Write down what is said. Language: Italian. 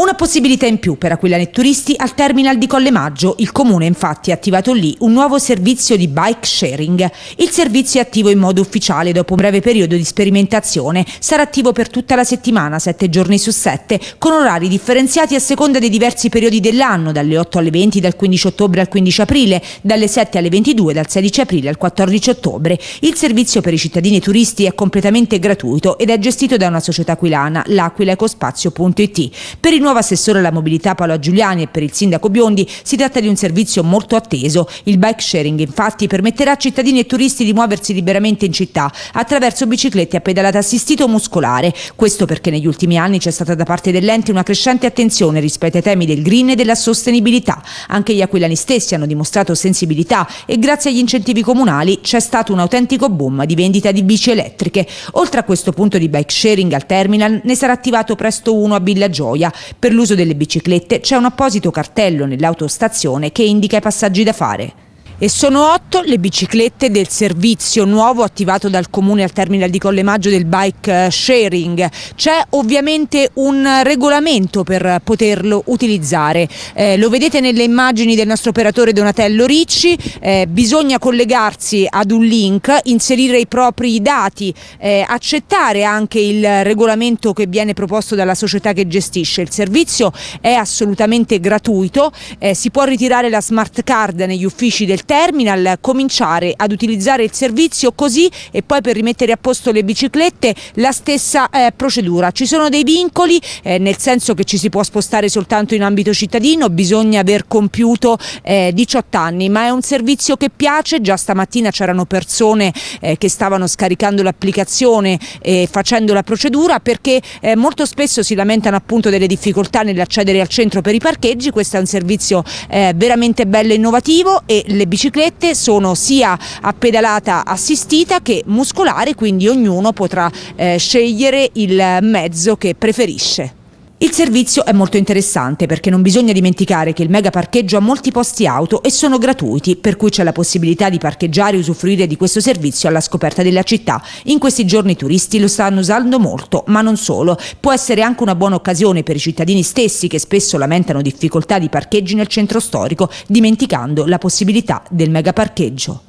Una possibilità in più per aquilani turisti al terminal di Colle Maggio. Il comune infatti ha attivato lì un nuovo servizio di bike sharing. Il servizio è attivo in modo ufficiale dopo un breve periodo di sperimentazione. Sarà attivo per tutta la settimana, 7 giorni su 7, con orari differenziati a seconda dei diversi periodi dell'anno, dalle 8 alle 20, dal 15 ottobre al 15 aprile, dalle 7 alle 22, dal 16 aprile al 14 ottobre. Il servizio per i cittadini e turisti è completamente gratuito ed è gestito da una società aquilana, l'aquilaecospazio.it. Per i nuovo assessore alla mobilità Paolo Giuliani e per il sindaco Biondi si tratta di un servizio molto atteso. Il bike sharing infatti permetterà a cittadini e turisti di muoversi liberamente in città attraverso biciclette a pedalata assistito muscolare. Questo perché negli ultimi anni c'è stata da parte dell'ente una crescente attenzione rispetto ai temi del green e della sostenibilità. Anche gli aquilani stessi hanno dimostrato sensibilità e grazie agli incentivi comunali c'è stato un autentico boom di vendita di bici elettriche. Oltre a questo punto di bike sharing al terminal ne sarà attivato presto uno a Villa Gioia. Per l'uso delle biciclette c'è un apposito cartello nell'autostazione che indica i passaggi da fare. E sono otto le biciclette del servizio nuovo attivato dal comune al terminal di Colle Maggio del bike eh, sharing. C'è ovviamente un regolamento per poterlo utilizzare. Eh, lo vedete nelle immagini del nostro operatore Donatello Ricci. Eh, bisogna collegarsi ad un link, inserire i propri dati, eh, accettare anche il regolamento che viene proposto dalla società che gestisce il servizio. È assolutamente gratuito. Eh, si può ritirare la smart card negli uffici del terminal, cominciare ad utilizzare il servizio così e poi per rimettere a posto le biciclette la stessa eh, procedura. Ci sono dei vincoli eh, nel senso che ci si può spostare soltanto in ambito cittadino, bisogna aver compiuto eh, 18 anni, ma è un servizio che piace, già stamattina c'erano persone eh, che stavano scaricando l'applicazione e facendo la procedura perché eh, molto spesso si lamentano appunto delle difficoltà nell'accedere al centro per i parcheggi, questo è un servizio eh, veramente bello e innovativo e le biciclette biciclette sono sia a pedalata assistita che muscolare, quindi ognuno potrà eh, scegliere il mezzo che preferisce. Il servizio è molto interessante perché non bisogna dimenticare che il mega parcheggio ha molti posti auto e sono gratuiti, per cui c'è la possibilità di parcheggiare e usufruire di questo servizio alla scoperta della città. In questi giorni i turisti lo stanno usando molto, ma non solo. Può essere anche una buona occasione per i cittadini stessi che spesso lamentano difficoltà di parcheggi nel centro storico, dimenticando la possibilità del mega parcheggio.